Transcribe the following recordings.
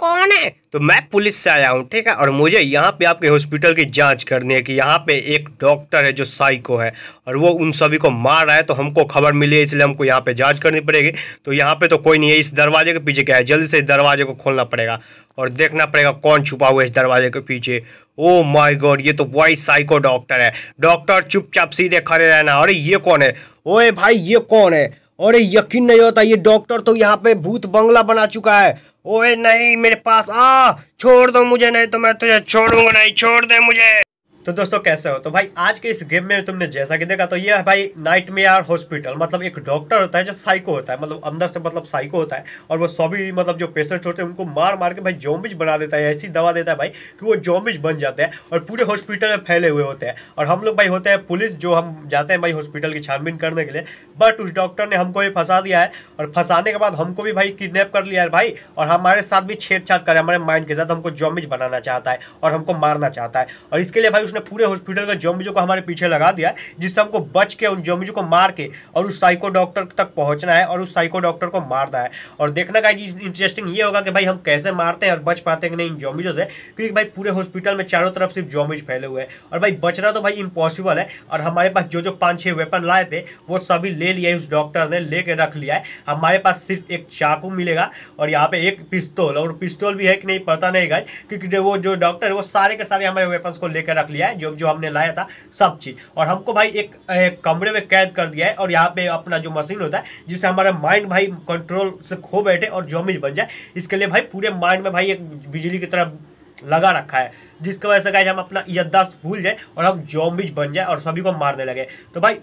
कौन है तो मैं पुलिस से आया हूँ ठीक है और मुझे यहाँ पे आपके हॉस्पिटल की जांच करनी है कि यहाँ पे एक डॉक्टर है जो साइको है और वो उन सभी को मार रहा है तो हमको खबर मिली है इसलिए हमको यहाँ पे जांच करनी पड़ेगी तो यहाँ पे तो कोई नहीं है इस दरवाजे के पीछे क्या है जल्दी से इस दरवाजे को खोलना पड़ेगा और देखना पड़ेगा कौन छुपा हुआ है इस दरवाजे के पीछे ओ माय गॉड ये तो वही साइको डॉक्टर है डॉक्टर चुपचाप सीधे खड़े रहना अरे ये कौन है ओए भाई ये कौन है अरे यकीन नहीं होता ये डॉक्टर तो यहाँ पे भूत बंगला बना चुका है ओए नहीं मेरे पास आ छोड़ दो मुझे नहीं तो मैं तुझे छोड़ूंगा नहीं छोड़ दे मुझे तो दोस्तों कैसे हो तो भाई आज के इस गेम में तुमने जैसा कि देखा तो ये है भाई नाइट हॉस्पिटल मतलब एक डॉक्टर होता है जो साइको होता है मतलब अंदर से मतलब साइको होता है और वो सभी मतलब जो पेशेंट होते हैं उनको मार मार के भाई जॉम्बिज बना देता है ऐसी दवा देता है भाई कि वो जॉम्बिज बन जाते हैं और पूरे हॉस्पिटल में फैले हुए होते हैं और हम लोग भाई होते हैं पुलिस जो हम जाते हैं भाई हॉस्पिटल की छानबीन करने के लिए बट उस डॉक्टर ने हमको भी फंसा दिया है और फंसाने के बाद हमको भी भाई किडनेप कर लिया है भाई और हमारे साथ भी छेड़छाड़ कर हमारे माइंड के साथ हमको जॉम्बिज बनाना चाहता है और हमको मारना चाहता है और इसके लिए भाई उसने उसने पूरे हॉस्पिटल के जोम्बियों को हमारे पीछे लगा दिया जिससे हमको बच के उन जोम्बियों को मार के और उस साइको डॉक्टर तक पहुंचना है और उस साइको डॉक्टर को मारना है और देखना का इंटरेस्टिंग ये होगा कि भाई हम कैसे मारते हैं और बच पाते हैं कि नहीं इन जोम्बियों से क्योंकि भाई पूरे हॉस्पिटल में चारों तरफ सिर्फ जोम्बिज फैले हुए हैं और भाई बचना तो भाई इम्पॉसिबल है और हमारे पास जो जो पाँच छः वेपन लाए थे वो सभी ले लिए उस डॉक्टर ने ले रख लिया है हमारे पास सिर्फ एक चाकू मिलेगा और यहाँ पे एक पिस्तौल और पिस्तौल भी है कि नहीं पता नहीं गाइज क्योंकि वो जो डॉक्टर है वो सारे के सारे हमारे वेपन्स को लेकर रख लिया है जो जो हमने लाया था सब चीज़ और हमको भाई एक, एक कमरे में कैद कर दिया है और यहाँ पे अपना जो मशीन होता है जिससे हमारा माइंड भाई कंट्रोल से खो बैठे और जॉम्बी बन जाए इसके लिए भाई पूरे माइंड में भाई एक बिजली की तरफ लगा रखा है जिसकी वजह से गाय हम अपना यद्दाश्त भूल जाए और हम जॉम्बिज बन जाए और सभी को मारने लगे तो भाई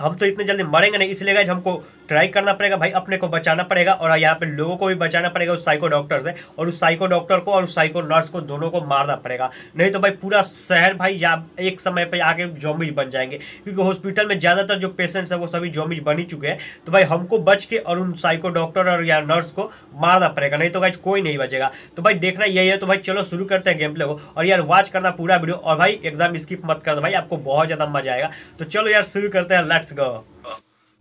हम तो इतने जल्दी मरेंगे नहीं इसलिए गाइज हमको ट्राई करना पड़ेगा भाई अपने को बचाना पड़ेगा और यहाँ पे लोगों को भी बचाना पड़ेगा उस साइको डॉक्टर से और उस साइको डॉक्टर को और उस साइको नर्स को दोनों को मारना पड़ेगा नहीं तो भाई पूरा शहर भाई या एक समय पर आके जोमिज बन जाएंगे क्योंकि हॉस्पिटल में ज़्यादातर जो पेशेंट्स हैं वो सभी जोमिज बन ही चुके हैं तो भाई हमको बच के और उन साइको डॉक्टर और या नर्स को मारना पड़ेगा नहीं तो भाई कोई नहीं बचेगा तो भाई देखना यही है तो भाई चलो शुरू करते हैं गेम प्ले को और यार वॉच करना पूरा वीडियो और भाई एकदम स्किप मत करना भाई आपको बहुत ज़्यादा मजा आएगा तो चलो यार शुरू करते हैं लेट्स गो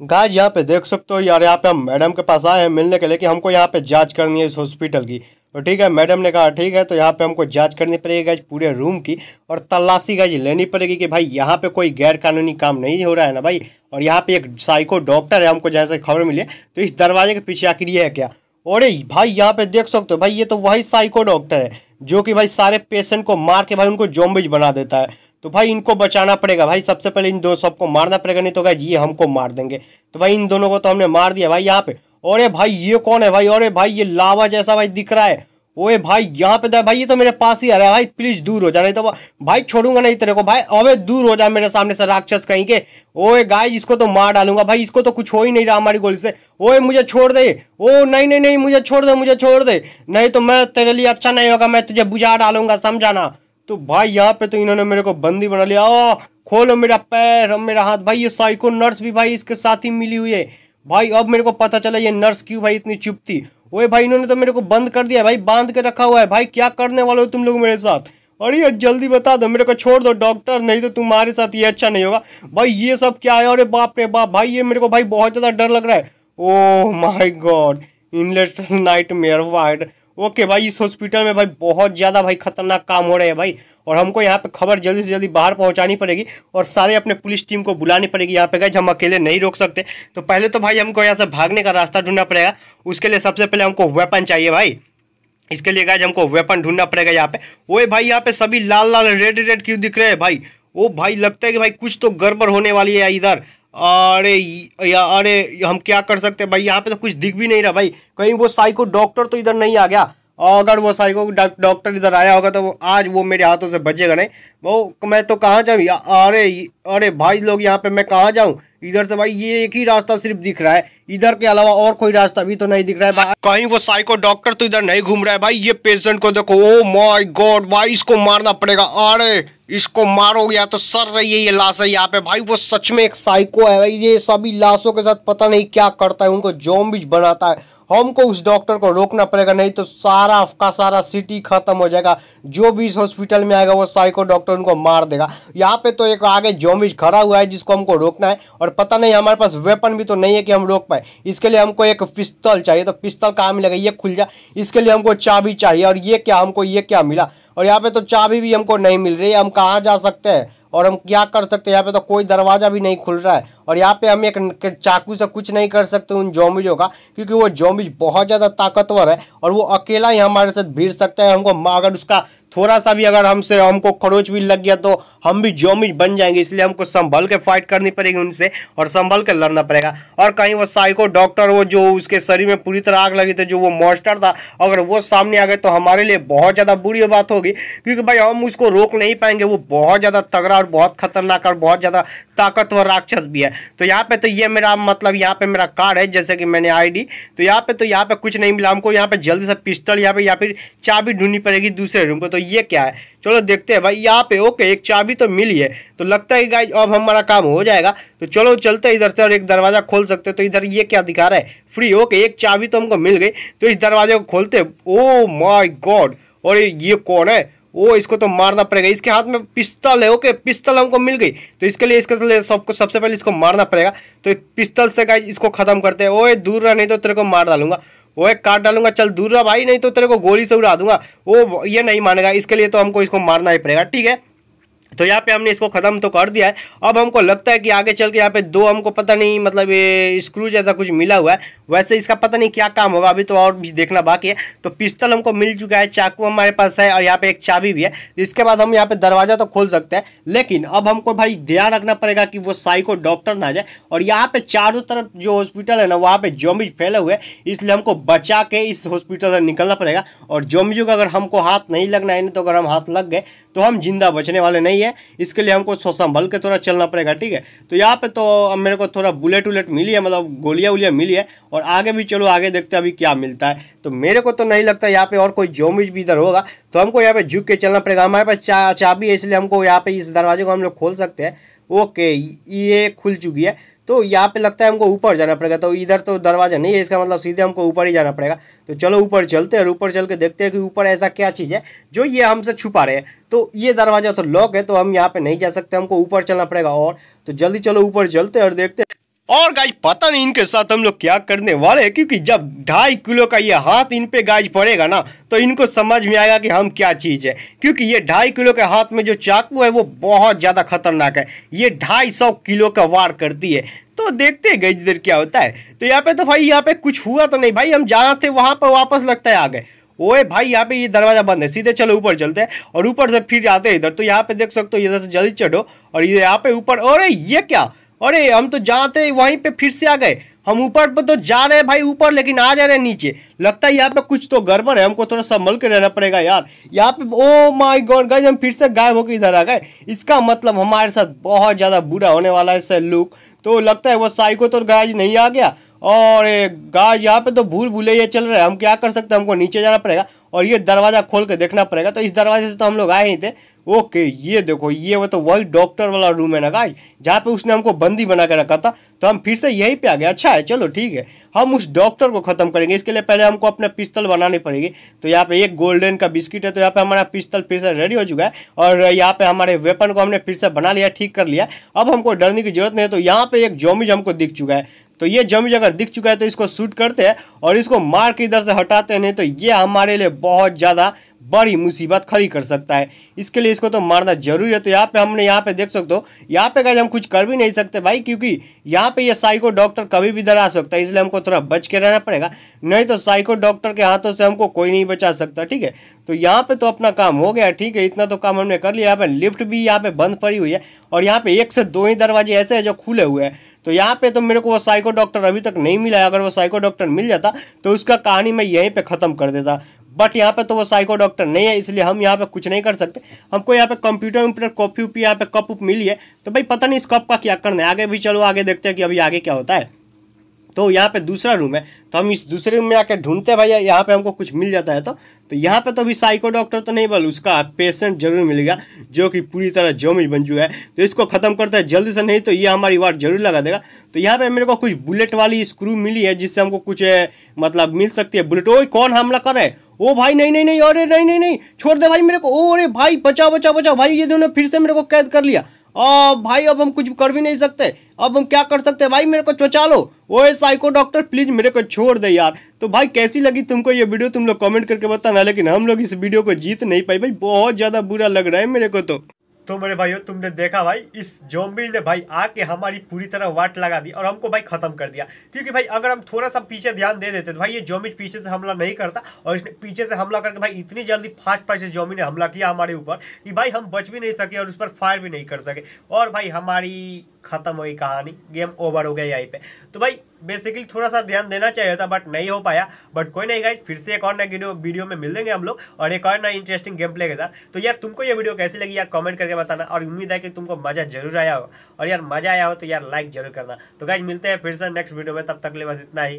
गाइज यहाँ पे देख सकते हो यार यहाँ पे हम मैडम के पास आए हैं मिलने के लिए कि हमको यहाँ पे जांच करनी है इस हॉस्पिटल की तो ठीक है मैडम ने कहा ठीक है तो यहाँ पे हमको जांच करनी पड़ेगी गाइज पूरे रूम की और तलाशी गाइज लेनी पड़ेगी कि भाई यहाँ पे कोई गैर कानूनी काम नहीं हो रहा है ना भाई और यहाँ पे एक साइको डॉक्टर है हमको जैसे खबर मिली तो इस दरवाजे के पीछे आखिर ये है क्या अरे भाई यहाँ पे देख सकते हो भाई ये तो वही साइको डॉक्टर है जो कि भाई सारे पेशेंट को मार के भाई उनको जोम्बिज बना देता है तो भाई इनको बचाना पड़ेगा भाई सबसे पहले इन दोनों सबको मारना पड़ेगा नहीं तो भाई ये हमको मार देंगे तो भाई इन दोनों को तो हमने मार दिया भाई यहाँ पे अरे भाई ये कौन है भाई अरे भाई ये लावा जैसा भाई दिख रहा है ओए भाई यहाँ पे तो भाई ये तो मेरे पास ही आ रहा है भाई प्लीज दूर हो जा नहीं तो भाई छोड़ूंगा नहीं तेरे को भाई अबे दूर हो जा मेरे सामने से राक्षस कहीं के ओए गाय इसको तो मार डालूंगा भाई इसको तो कुछ हो ही नहीं रहा हमारी गोली से ओए मुझे छोड़ दे ओ नहीं नहीं नहीं मुझे छोड़ दे मुझे छोड़ दे नहीं तो मैं तेरे लिए अच्छा नहीं होगा मैं तुझे बुझा डालूंगा समझाना तो भाई यहाँ पे तो इन्होंने मेरे को बंदी बना लिया ओ खोलो मेरा पैर अब मेरा हाथ भाई ये साइको नर्स भी भाई इसके साथ ही मिली हुई है भाई अब मेरे को पता चला ये नर्स क्यों भाई इतनी चुप थी ओए भाई इन्होंने तो मेरे को बंद कर दिया भाई बांध के रखा हुआ है भाई क्या करने वाले हो तुम लोग मेरे साथ अरे यार जल्दी बता दो मेरे को छोड़ दो डॉक्टर नहीं तो तुम्हारे साथ ये अच्छा नहीं होगा भाई ये सब क्या है अरे बाप रे बाप भाई ये मेरे को भाई बहुत ज़्यादा डर लग रहा है ओह माय गॉड इनलेट नाइट मेयर वाइड ओके भाई इस हॉस्पिटल में भाई बहुत ज़्यादा भाई खतरनाक काम हो रहे हैं भाई और हमको यहाँ पे खबर जल्दी से जल्दी बाहर पहुँचानी पड़ेगी और सारे अपने पुलिस टीम को बुलानी पड़ेगी यहाँ पे गए हम अकेले नहीं रोक सकते तो पहले तो भाई हमको यहाँ से भागने का रास्ता ढूंढना पड़ेगा उसके लिए सबसे पहले हमको वेपन चाहिए भाई इसके लिए गाइज हमको वेपन ढूंढना पड़ेगा यहाँ पे वो भाई यहाँ पे सभी लाल लाल रेड रेड क्यों दिख रहे हैं भाई ओ भाई लगता है कि भाई कुछ तो गड़बड़ होने वाली है इधर अरे या अरे हम क्या कर सकते हैं भाई यहाँ पे तो कुछ दिख भी नहीं रहा भाई कहीं वो साइको डॉक्टर तो इधर नहीं आ गया और अगर वो साइको डॉक्टर इधर आया होगा तो वो आज वो मेरे हाथों से बचेगा नहीं वो मैं तो कहाँ जाऊँ अरे अरे भाई लोग यहाँ पे मैं कहाँ जाऊँ इधर से भाई ये एक ही रास्ता सिर्फ दिख रहा है इधर के अलावा और कोई रास्ता भी तो नहीं दिख रहा है भाई कहीं वो साइको डॉक्टर तो इधर नहीं घूम रहा है भाई ये पेशेंट को देखो ओ माई गॉड भाई इसको मारना पड़ेगा अरे इसको मारो या तो सर रही है ये लाश है यहाँ पे भाई वो सच में एक साइको है भाई ये सभी लाशों के साथ पता नहीं क्या करता है उनको जोम बनाता है हमको उस डॉक्टर को रोकना पड़ेगा नहीं तो सारा का सारा सिटी खत्म हो जाएगा जो भी इस हॉस्पिटल में आएगा वो साइको डॉक्टर उनको मार देगा यहाँ पे तो एक आगे जोमिज खड़ा हुआ है जिसको हमको रोकना है और पता नहीं हमारे पास वेपन भी तो नहीं है कि हम रोक पाए इसके लिए हमको एक पिस्तल चाहिए तो पिस्तल कहाँ मिलेगा ये खुल जाए इसके लिए हमको चाबी चाहिए और ये क्या हमको ये क्या मिला और यहाँ पे तो चाबी भी हमको नहीं मिल रही है हम कहाँ जा सकते हैं और हम क्या कर सकते हैं यहाँ पे तो कोई दरवाज़ा भी नहीं खुल रहा है और यहाँ पे हम एक चाकू से कुछ नहीं कर सकते उन जोम्बिजों का क्योंकि वो जोम्बिज बहुत ज़्यादा ताकतवर है और वो अकेला ही हमारे साथ भीड़ सकता है हमको अगर उसका थोड़ा सा भी अगर हमसे हमको खरोच भी लग गया तो हम भी जोमिज बन जाएंगे इसलिए हमको संभल के फाइट करनी पड़ेगी उनसे और संभल के लड़ना पड़ेगा और कहीं वो साइको डॉक्टर वो जो उसके शरीर में पूरी तरह आग लगी थी जो वो मॉस्टर था अगर वो सामने आ गए तो हमारे लिए बहुत ज़्यादा बुरी बात होगी क्योंकि भाई हम उसको रोक नहीं पाएंगे वो बहुत ज़्यादा तगड़ा और बहुत खतरनाक और बहुत ज़्यादा ताकतवर राक्षस भी है तो यहाँ पे तो ये मेरा मतलब यहाँ पे मेरा कार्ड है जैसे कि मैंने आईडी तो यहाँ पे तो यहाँ पे कुछ नहीं मिला हमको यहाँ पे जल्दी से पिस्टल यहाँ पे या फिर चाबी ढूंढनी पड़ेगी दूसरे रूम को तो ये क्या है चलो देखते हैं भाई यहाँ पे ओके एक चाबी तो मिली है तो लगता है गाइज अब हमारा काम हो जाएगा तो चलो चलते इधर से और एक दरवाज़ा खोल सकते तो इधर ये क्या दिखा रहा है फ्री ओके एक चाबी तो हमको मिल गई तो इस दरवाजे को खोलते ओ माई गॉड और ये कौन है ओ इसको तो मारना पड़ेगा इसके हाथ में पिस्तल है ओके पिस्तल हमको मिल गई तो इसके लिए इसके लिए सबको सबसे पहले इसको मारना पड़ेगा तो पिस्तल से गाइज इसको ख़त्म करते हैं ओए दूर रहा नहीं तो तेरे को मार डालूंगा वो एक काट डालूंगा चल दूर रहा भाई नहीं तो तेरे को गोली से उड़ा दूंगा वो ये नहीं मानेगा इसके लिए तो हमको इसको मारना ही पड़ेगा ठीक है तो यहाँ पे हमने इसको ख़त्म तो कर दिया है अब हमको लगता है कि आगे चल के यहाँ पे दो हमको पता नहीं मतलब ये स्क्रू जैसा कुछ मिला हुआ है वैसे इसका पता नहीं क्या काम होगा अभी तो और भी देखना बाकी है तो पिस्तल हमको मिल चुका है चाकू हमारे पास है और यहाँ पे एक चाबी भी है इसके बाद हम यहाँ पे दरवाज़ा तो खोल सकते हैं लेकिन अब हमको भाई ध्यान रखना पड़ेगा कि वो साई डॉक्टर ना जाए और यहाँ पर चारों तरफ जो हॉस्पिटल है ना वहाँ पर जोमिज फैले हुए इसलिए हमको बचा के इस हॉस्पिटल से निकलना पड़ेगा और जोमिजों का अगर हमको हाथ नहीं लगना है ना तो अगर हम हाथ लग गए तो हम जिंदा बचने वाले नहीं नहीं है इसके लिए हमको सोच संभल के थोड़ा चलना पड़ेगा ठीक है तो यहाँ पे तो अब मेरे को थोड़ा बुलेट उलेट मिली है मतलब गोलियाँ उलियाँ मिली है और आगे भी चलो आगे देखते हैं अभी क्या मिलता है तो मेरे को तो नहीं लगता यहाँ पे और कोई जोमिज भी इधर होगा तो हमको यहाँ पे झुक के चलना पड़ेगा हमारे पास चा चाबी है इसलिए हमको यहाँ पे इस दरवाजे को हम लोग खोल सकते हैं ओके ये खुल चुकी है तो यहाँ पे लगता है हमको ऊपर जाना पड़ेगा तो इधर तो दरवाज़ा नहीं है इसका मतलब सीधे हमको ऊपर ही जाना पड़ेगा तो चलो ऊपर चलते हैं और ऊपर चल के देखते हैं कि ऊपर ऐसा क्या चीज़ है जो ये हमसे छुपा रहे हैं तो ये दरवाज़ा तो लॉक है तो हम यहाँ पे नहीं जा सकते हमको ऊपर चलना पड़ेगा और तो जल्दी चलो ऊपर चलते और देखते और गाइज पता नहीं इनके साथ हम लोग क्या करने वाले हैं क्योंकि जब ढाई किलो का ये हाथ इन पे गाइज पड़ेगा ना तो इनको समझ में आएगा कि हम क्या चीज़ है क्योंकि ये ढाई किलो के हाथ में जो चाकू है वो बहुत ज़्यादा खतरनाक है ये ढाई सौ किलो का वार करती है तो देखते हैं गई क्या होता है तो यहाँ पे तो भाई यहाँ पे कुछ हुआ तो नहीं भाई हम जहाँ थे वहाँ पर वापस लगता है आ गए ओए भाई यहाँ पे ये दरवाज़ा बंद है सीधे चलो ऊपर चलते हैं और ऊपर से फिर आते हैं इधर तो यहाँ पे देख सकते हो इधर से जल्दी चढ़ो और ये यहाँ पे ऊपर अरे ये क्या अरे हम तो जाते वहीं पे फिर से आ गए हम ऊपर पर तो जा रहे हैं भाई ऊपर लेकिन आ जा रहे हैं नीचे लगता है यहाँ पे कुछ तो गड़बड़ है हमको थोड़ा संभल के रहना पड़ेगा यार यहाँ पे ओ माय गॉड गाइज हम फिर से गायब होकर इधर आ गए इसका मतलब हमारे साथ बहुत ज़्यादा बुरा होने वाला है सर लुक तो लगता है वो साइको तो गाइज नहीं आ गया और गाय यहाँ पे तो भूल भूले ये चल रहा है हम क्या कर सकते हैं हमको नीचे जाना पड़ेगा और ये दरवाज़ा खोल के देखना पड़ेगा तो इस दरवाजे से तो हम लोग आए ही थे ओके ये देखो ये वो तो वही डॉक्टर वाला रूम है ना गाइज जहाँ पे उसने हमको बंदी बना के रखा था तो हम फिर से यहीं पे आ गए अच्छा है चलो ठीक है हम उस डॉक्टर को ख़त्म करेंगे इसके लिए पहले हमको अपने पिस्तल बनानी पड़ेगी तो यहाँ पे एक गोल्डन का बिस्किट है तो यहाँ पे हमारा पिस्तल फिर से रेडी हो चुका है और यहाँ पे हमारे वेपन को हमने फिर से बना लिया ठीक कर लिया अब हमको डरने की जरूरत नहीं है तो यहाँ पे एक जोमिज हमको दिख चुका है तो ये जमीज अगर दिख चुका है तो इसको शूट करते हैं और इसको मार के इधर से हटाते हैं नहीं तो ये हमारे लिए बहुत ज़्यादा बड़ी मुसीबत खड़ी कर सकता है इसके लिए इसको तो मारना जरूरी है तो यहाँ पे हमने यहाँ पे देख सकते हो यहाँ पे गए हम कुछ कर भी नहीं सकते भाई क्योंकि यहाँ पे ये साइको डॉक्टर कभी भी डरा सकता है इसलिए हमको थोड़ा बच के रहना पड़ेगा नहीं तो साइको डॉक्टर के हाथों से हमको कोई नहीं बचा सकता ठीक है तो यहाँ पे तो अपना काम हो गया ठीक है इतना तो काम हमने कर लिया यहाँ पे लिफ्ट भी यहाँ पे बंद पड़ी हुई है और यहाँ पे एक से दो ही दरवाजे ऐसे हैं जो खुले हुए हैं तो यहाँ पे तो मेरे को वो साइको डॉक्टर अभी तक नहीं मिला है अगर वो साइको डॉक्टर मिल जाता तो उसका कहानी मैं यहीं पे ख़त्म कर देता बट यहाँ पे तो वो साइको डॉक्टर नहीं है इसलिए हम यहाँ पे कुछ नहीं कर सकते हमको यहाँ पे कंप्यूटर वम्प्यूटर कॉपी उपी यहाँ पे कप उप मिली है तो भाई पता नहीं इस कप का क्या करना है आगे भी चलो आगे देखते हैं कि अभी आगे क्या होता है तो यहाँ पे दूसरा रूम है तो हम इस दूसरे रूम में आके ढूंढते हैं भाई यहाँ पे हमको कुछ मिल जाता है तो तो यहाँ पे तो अभी साइको डॉक्टर तो नहीं बल उसका पेशेंट जरूर मिलेगा जो कि पूरी तरह जोमिज बन चुका है तो इसको ख़त्म करते हैं जल्दी से नहीं तो ये हमारी वार्ड जरूर लगा देगा तो यहाँ पे मेरे को कुछ बुलेट वाली स्क्रू मिली है जिससे हमको कुछ मतलब मिल सकती है बुलेट वो कौन हमला कर रहे ओ भाई नहीं नहीं नहीं अरे नहीं नहीं नहीं छोड़ दे भाई मेरे को ओ अरे भाई बचाओ बचाओ बचाओ भाई ये दोनों फिर से मेरे को कैद कर लिया आ, भाई अब हम कुछ कर भी नहीं सकते अब हम क्या कर सकते हैं भाई मेरे को चौचा लो ओए साइको डॉक्टर प्लीज़ मेरे को छोड़ दे यार तो भाई कैसी लगी तुमको ये वीडियो तुम लोग कमेंट करके बताना लेकिन हम लोग इस वीडियो को जीत नहीं पाई भाई बहुत ज़्यादा बुरा लग रहा है मेरे को तो तो मेरे भाइयों तुमने देखा भाई इस जोम्बी ने भाई आके हमारी पूरी तरह वाट लगा दी और हमको भाई ख़त्म कर दिया क्योंकि भाई अगर हम थोड़ा सा पीछे ध्यान दे देते तो भाई ये जोम्बी पीछे से हमला नहीं करता और इसने पीछे से हमला करके भाई इतनी जल्दी फास्ट फास्ट से जोमी ने हमला किया हमारे ऊपर कि भाई हम बच भी नहीं सके और उस पर फायर भी नहीं कर सके और भाई हमारी खत्म हुई कहानी गेम ओवर हो गया यहीं पे तो भाई बेसिकली थोड़ा सा ध्यान देना चाहिए था बट नहीं हो पाया बट कोई नहीं गाइज फिर से एक और नए वीडियो वीडियो में देंगे हम लोग और एक और नया इंटरेस्टिंग गेम प्ले के साथ तो यार तुमको ये वीडियो कैसी लगी यार कमेंट करके बताना और उम्मीद है कि तुमको मजा जरूर आया हो और यार मजा आया हो तो यार लाइक जरूर करना तो गाइज मिलते हैं फिर से नेक्स्ट वीडियो में तब तक ले बस इतना ही